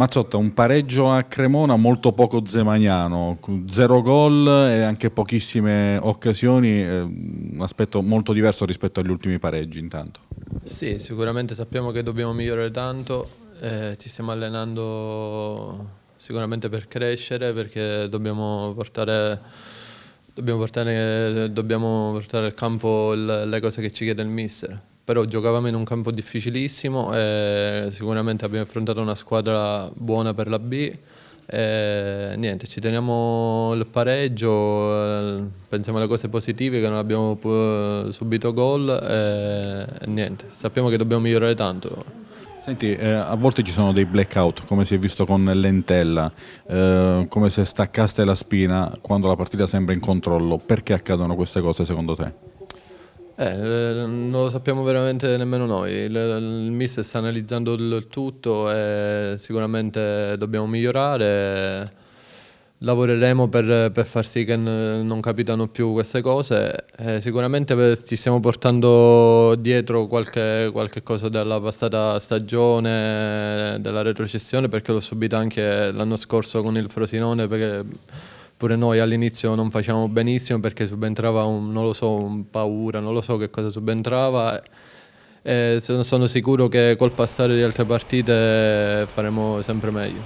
Mazzotta, un pareggio a Cremona molto poco zemaniano, zero gol e anche pochissime occasioni, eh, un aspetto molto diverso rispetto agli ultimi pareggi intanto. Sì, sicuramente sappiamo che dobbiamo migliorare tanto, eh, ci stiamo allenando sicuramente per crescere, perché dobbiamo portare, dobbiamo portare, dobbiamo portare al campo le cose che ci chiede il mister però giocavamo in un campo difficilissimo e eh, sicuramente abbiamo affrontato una squadra buona per la B. E niente, ci teniamo il pareggio, pensiamo alle cose positive che non abbiamo eh, subito gol e niente, sappiamo che dobbiamo migliorare tanto. Senti, eh, a volte ci sono dei blackout, come si è visto con Lentella, eh, come se staccaste la spina quando la partita sembra in controllo. Perché accadono queste cose secondo te? Eh, non lo sappiamo veramente nemmeno noi. Il, il mister sta analizzando il tutto e sicuramente dobbiamo migliorare. Lavoreremo per, per far sì che non capitano più queste cose. Eh, sicuramente ci stiamo portando dietro qualche, qualche, cosa della passata stagione, della retrocessione, perché l'ho subita anche l'anno scorso con il Frosinone. Perché pure noi all'inizio non facevamo benissimo perché subentrava un, non lo so, un paura, non lo so che cosa subentrava. E sono, sicuro che col passare di altre partite faremo sempre meglio.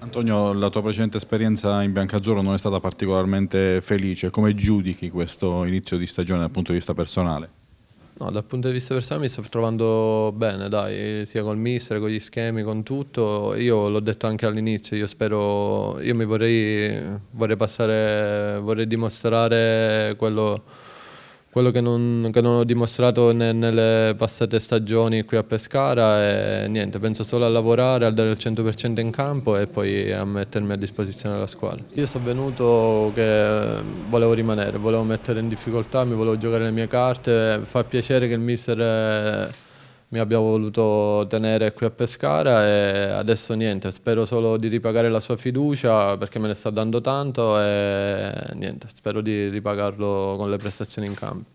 Antonio, la tua precedente esperienza in biancazzurro non è stata particolarmente felice. Come giudichi questo inizio di stagione dal punto di vista personale? No, dal punto di vista personale mi sto trovando bene, dai, sia col mister, con gli schemi, con tutto. Io l'ho detto anche all'inizio, io spero, io mi vorrei, vorrei passare, vorrei dimostrare quello quello che non, che non ho dimostrato ne, nelle passate stagioni qui a Pescara e niente, penso solo a lavorare, a dare il 100% in campo e poi a mettermi a disposizione della squadra. Io sono venuto che eh, volevo rimanere, volevo mettere in difficoltà, mi volevo giocare le mie carte, fa piacere che il mister eh, mi abbia voluto tenere qui a Pescara e adesso niente, spero solo di ripagare la sua fiducia perché me ne sta dando tanto e niente, spero di ripagarlo con le prestazioni in campo.